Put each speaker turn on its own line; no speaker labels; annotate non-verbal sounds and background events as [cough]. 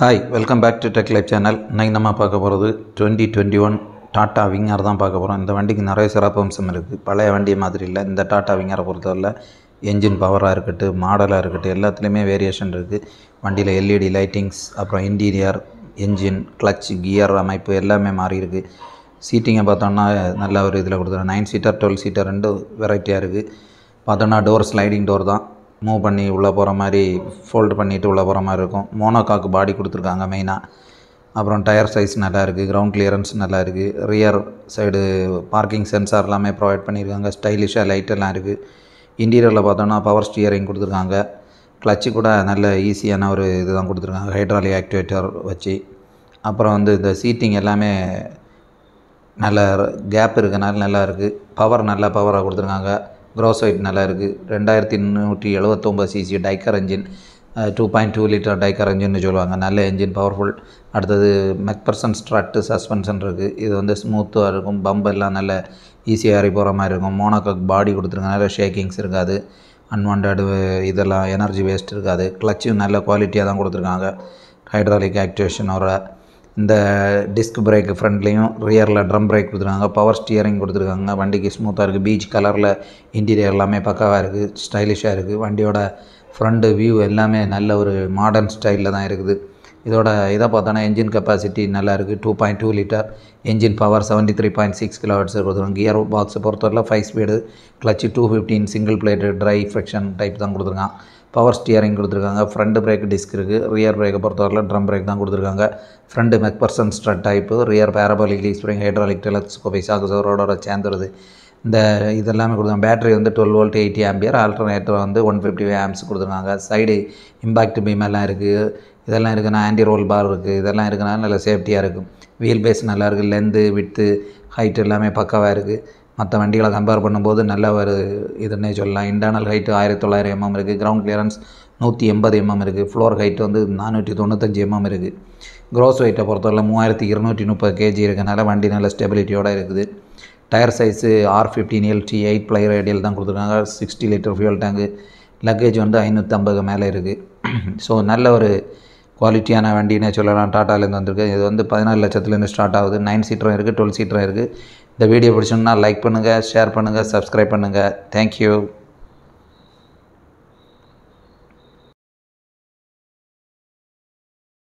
hi welcome back to tech life channel இன்றைக்கி நம்ம பார்க்க போகிறது twenty twenty one Tata winger தான் பார்க்க போகிறோம் இந்த வண்டிக்கு நிறைய சிறப்பம்சம் இருக்குது பழைய வண்டி மாதிரி இல்லை இந்த டாட்டா விங்கரை பொறுத்தவரையில் என்ஜின் பவராக இருக்கட்டும் மாடலாக இருக்கட்டும் எல்லாத்துலேயுமே வேரியேஷன் இருக்குது வண்டியில் எல்இடி லைட்டிங்ஸ் e அப்புறம் இன்டீரியர் என்ஜின் கிளச் கியர் அமைப்பு எல்லாமே மாறி இருக்குது சீட்டிங்கை பார்த்தோன்னா நல்ல ஒரு இதில் கொடுத்துருவேன் நைன் சீட்டர் டுவெல் சீட்டர் ரெண்டு வெரைட்டியாக இருக்குது பார்த்தோன்னா டோர் ஸ்லைடிங் டோர் தான் மூவ் பண்ணி உள்ளே போகிற மாதிரி ஃபோல்டு பண்ணிவிட்டு உள்ளே போகிற மாதிரி இருக்கும் மோனோகாக்கு பாடி கொடுத்துருக்காங்க மெயினாக அப்புறம் டயர் சைஸ் நல்லா இருக்குது கிரவுண்ட் கிளியரன்ஸ் நல்லா இருக்குது ரியர் சைடு பார்க்கிங் சென்சார் எல்லாமே ப்ரொவைட் பண்ணியிருக்காங்க ஸ்டைலிஷாக லைட் எல்லாம் இருக்குது இன்டீரியரில் பார்த்தோன்னா பவர் ஸ்டியரிங் கொடுத்துருக்காங்க கிளச்சு கூட நல்ல ஈஸியான ஒரு இது தான் கொடுத்துருக்காங்க ஹைட்ராலிக் ஆக்டிவேட்டர் வச்சு அப்புறம் வந்து இந்த சீட்டிங் எல்லாமே நல்ல கேப் இருக்கனால நல்லா இருக்குது பவர் நல்ல பவராக கொடுத்துருக்காங்க க்ரோஸ் வெயிட் நல்லா இருக்குது ரெண்டாயிரத்தி நூற்றி எழுபத்தொம்பது CC DiCOR engine two point two litre DiCOR என்ஜின்னு சொல்லுவாங்க நல்ல என்ஜின் பவர்ஃபுல் அடுத்தது மெக்பர்சன் ஸ்ட்ராட்டு சஸ்பென்ஷன் இருக்குது இது வந்து ஸ்மூத்தாக இருக்கும் பம்ப் எல்லாம் நல்ல ஈஸியாக ஏறி போகிற மாதிரி இருக்கும் மோனோகக் பாடி கொடுத்துருக்காங்க நிறைய ஷேக்கிங்ஸ் இருக்காது அன்வான்டு இதெல்லாம் எனர்ஜி வேஸ்ட் இருக்காது கிளச்சும் நல்ல குவாலிட்டியாக தான் கொடுத்துருக்காங்க ஹைட்ராலிக் ஆக்டிவேஷனோட இந்த டிஸ்க் பிரேக்கு ஃப்ரண்ட்லேயும் ரியரில் ட்ரம் பிரேக் கொடுத்துருக்காங்க பவர் ஸ்டியரிங் கொடுத்துருக்காங்க வண்டிக்கு ஸ்மூத்தாக இருக்குது பீச் கலரில் இன்டீரியர் எல்லாமே பக்காவாக இருக்குது ஸ்டைலிஷாக இருக்குது வண்டியோட ஃப்ரண்ட்டு வியூ எல்லாமே நல்ல ஒரு மாடர்ன் ஸ்டைலில் தான் இருக்குது இதோட இதை பார்த்தோன்னா என்ஜின் கெப்பாசிட்டி இருக்குது two point two litre engine power seventy three point six kilo hertz கொடுத்துருவாங்க கியர் பாக்ஸை பொறுத்தவரை five speed clutch two fifteen single plate dry friction type தான் கொடுத்துருக்கான் பவர் ஸ்டியரிங் கொடுத்துருக்காங்க ஃப்ரண்ட் பிரேக் டிஸ்க் இருக்குது ரியர் பிரேக்கை பொறுத்தவரை ட்ரம் பிரேக் தான் கொடுத்துருக்காங்க front MacPherson strut type rear parabolic leaf spring hydraulic telescopic சாகுசரோட சேர்ந்துருது இந்த இதெல்லாமே கொடுத்தாங்க பேட்டரி வந்து twelve volt eighty ampere alternator வந்து ஒன் ஃபிஃப்டி ஆம்ஸ் கொடுத்துருக்காங்க சைடு இம்பாக்ட் பீம் எல்லாம் இருக்குது இதெல்லாம் இருக்குன்னா ஆன்டி ரோல் பார் இருக்குது இதெல்லாம் இருக்குன்னா நல்ல சேஃப்டியாக இருக்கும் வீல் பேஸ் நல்லாயிருக்கு லென்த்து வித்து ஹைட் எல்லாமே பக்காவாக இருக்குது மற்ற வண்டிகளை கம்பேர் பண்ணும்போது நல்ல ஒரு இதுன்னே சொல்லலாம் இன்டர்னல் ஹைட்டு ஆயிரத்தி தொள்ளாயிரம் எம்எம் இருக்குது கிரவுண்ட் கிளியரன்ஸ் நூற்றி எண்பது எம்எம் இருக்குது ஃப்ளோர் ஹைட்டு வந்து நானூற்றி தொண்ணூத்தஞ்சு எம்எம் இருக்குது க்ரோஸ் வெயிட்டை பொறுத்தவரை மூவாயிரத்தி இருநூற்றி முப்பது கேஜி இருக்கனால வண்டி நல்ல ஸ்டெபிலிட்டியோடு இருக்குது tyre size R fifteen LT eight ply radial தான் கொடுத்துருக்காங்க sixty litre fuel tank luggage வந்து ஐநூற்றம்பது மேலே இருக்குது ஸோ [clears throat] நல்ல ஒரு குவாலிட்டியான வண்டினே சொல்லலாம் டாட்டாலேருந்து வந்திருக்கு இது வந்து பதினாலு லட்சத்துலேருந்து ஸ்டார்ட் ஆகுது நைன் சீட்டரும் இருக்குது டுவெல் சீட்டரும் இருக்குது இந்த வீடியோ பிடிச்சோன்னா லைக் பண்ணுங்கள் ஷேர் பண்ணுங்கள் சப்ஸ்கிரைப் பண்ணுங்கள் தேங்க்யூ